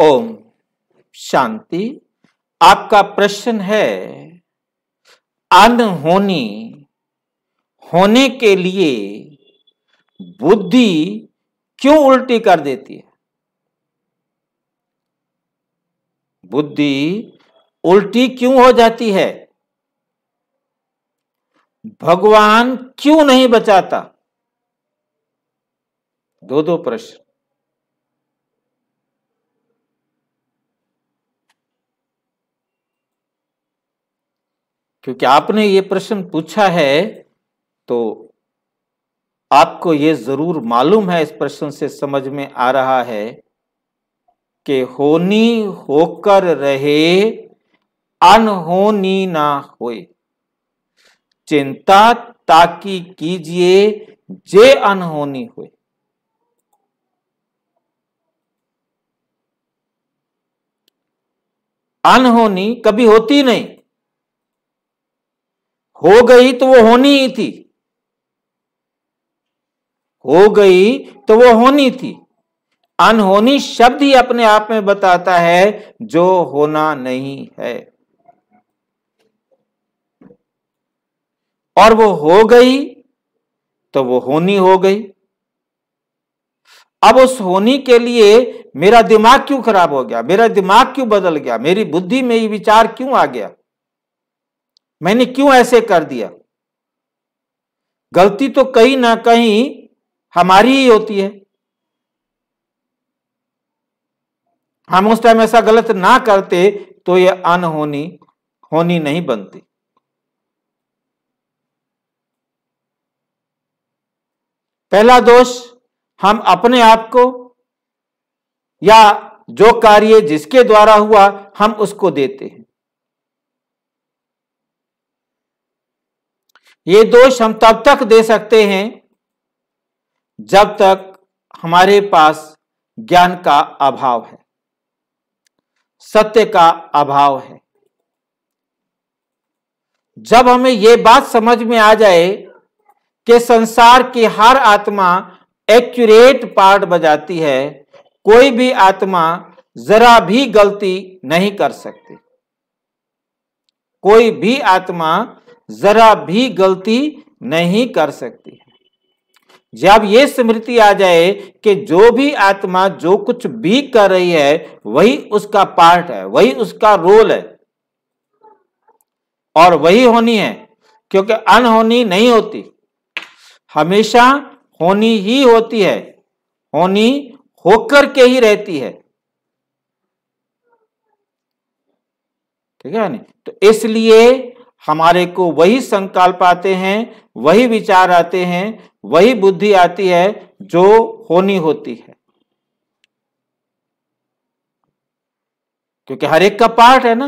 ओम शांति आपका प्रश्न है अनहोनी होने के लिए बुद्धि क्यों उल्टी कर देती है बुद्धि उल्टी क्यों हो जाती है भगवान क्यों नहीं बचाता दो दो प्रश्न क्योंकि आपने ये प्रश्न पूछा है तो आपको ये ज़रूर मालूम है इस प्रश्न से समझ में आ रहा है कि होनी होकर रहे अनहोनी ना होए चिंता ताकि कीजिए जे अनहोनी हो अनहोनी कभी होती नहीं हो गई तो वो होनी ही थी हो गई तो वो होनी थी अनहोनी शब्द ही अपने आप में बताता है जो होना नहीं है और वो हो गई तो वो होनी हो गई अब उस होनी के लिए मेरा दिमाग क्यों खराब हो गया मेरा दिमाग क्यों बदल गया मेरी बुद्धि में ये विचार क्यों आ गया मैंने क्यों ऐसे कर दिया गलती तो कहीं ना कहीं हमारी ही होती है हम उस टाइम ऐसा गलत ना करते तो यह अनहोनी होनी नहीं बनती पहला दोष हम अपने आप को या जो कार्य जिसके द्वारा हुआ हम उसको देते हैं ये दोष हम तब तक दे सकते हैं जब तक हमारे पास ज्ञान का अभाव है सत्य का अभाव है जब हमें यह बात समझ में आ जाए कि संसार की हर आत्मा एक्यूरेट पार्ट बजाती है कोई भी आत्मा जरा भी गलती नहीं कर सकती कोई भी आत्मा जरा भी गलती नहीं कर सकती जब ये स्मृति आ जाए कि जो भी आत्मा जो कुछ भी कर रही है वही उसका पार्ट है वही उसका रोल है और वही होनी है क्योंकि अनहोनी नहीं होती हमेशा होनी ही होती है होनी होकर के ही रहती है ठीक है नहीं तो इसलिए हमारे को वही संकल्प आते हैं वही विचार आते हैं वही बुद्धि आती है जो होनी होती है क्योंकि हर एक का पार्ट है ना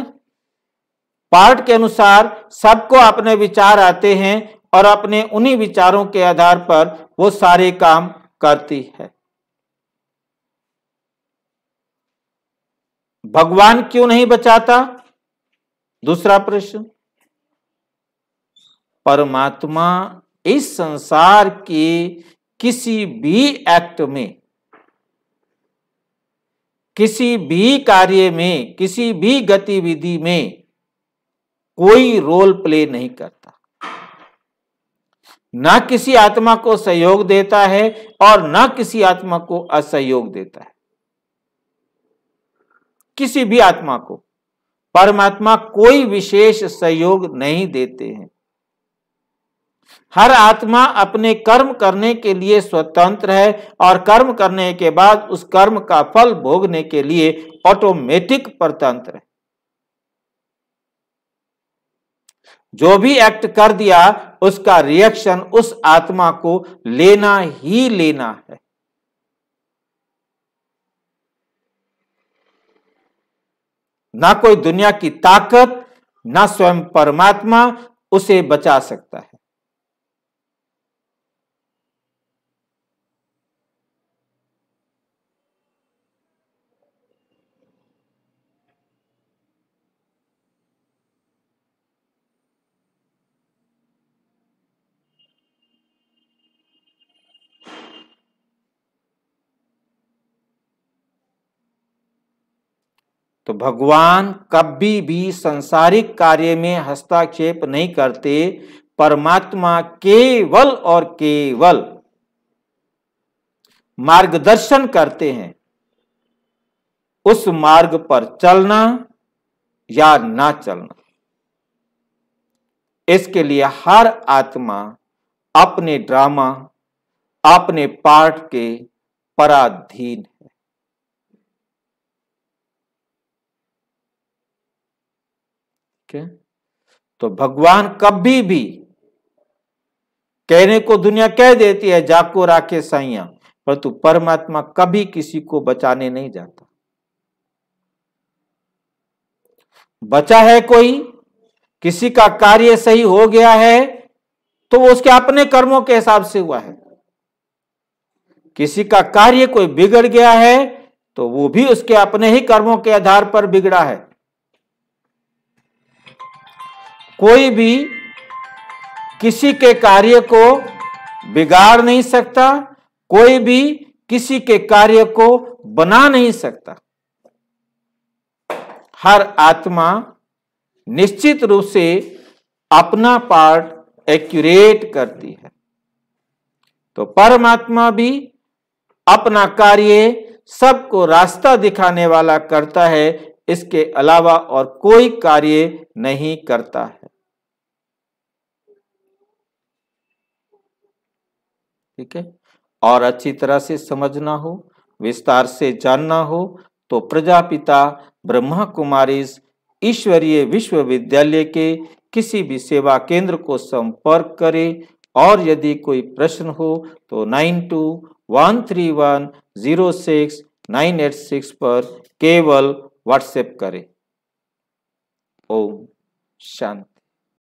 पार्ट के अनुसार सबको अपने विचार आते हैं और अपने उन्हीं विचारों के आधार पर वो सारे काम करती है भगवान क्यों नहीं बचाता दूसरा प्रश्न परमात्मा इस संसार के किसी भी एक्ट में किसी भी कार्य में किसी भी गतिविधि में कोई रोल प्ले नहीं करता ना किसी आत्मा को सहयोग देता है और ना किसी आत्मा को असहयोग देता है किसी भी आत्मा को परमात्मा कोई विशेष सहयोग नहीं देते हैं हर आत्मा अपने कर्म करने के लिए स्वतंत्र है और कर्म करने के बाद उस कर्म का फल भोगने के लिए ऑटोमेटिक परतंत्र है जो भी एक्ट कर दिया उसका रिएक्शन उस आत्मा को लेना ही लेना है ना कोई दुनिया की ताकत ना स्वयं परमात्मा उसे बचा सकता है तो भगवान कभी भी संसारिक कार्य में हस्तक्षेप नहीं करते परमात्मा केवल और केवल मार्गदर्शन करते हैं उस मार्ग पर चलना या ना चलना इसके लिए हर आत्मा अपने ड्रामा अपने पाठ के पराधीन है है तो भगवान कभी भी कहने को दुनिया कह देती है जाको राके साइया परंतु परमात्मा कभी किसी को बचाने नहीं जाता बचा है कोई किसी का कार्य सही हो गया है तो वो उसके अपने कर्मों के हिसाब से हुआ है किसी का कार्य कोई बिगड़ गया है तो वो भी उसके अपने ही कर्मों के आधार पर बिगड़ा है कोई भी किसी के कार्य को बिगाड़ नहीं सकता कोई भी किसी के कार्य को बना नहीं सकता हर आत्मा निश्चित रूप से अपना पार्ट एक्यूरेट करती है तो परमात्मा भी अपना कार्य सबको रास्ता दिखाने वाला करता है इसके अलावा और कोई कार्य नहीं करता है ठीक है और अच्छी तरह से समझना हो विस्तार से जानना हो तो प्रजापिता ब्रह्मा कुमारी ईश्वरीय विश्वविद्यालय के किसी भी सेवा केंद्र को संपर्क करें और यदि कोई प्रश्न हो तो nine two one three one zero six nine eight six पर केवल व्हाट्सएप करें ओम शांति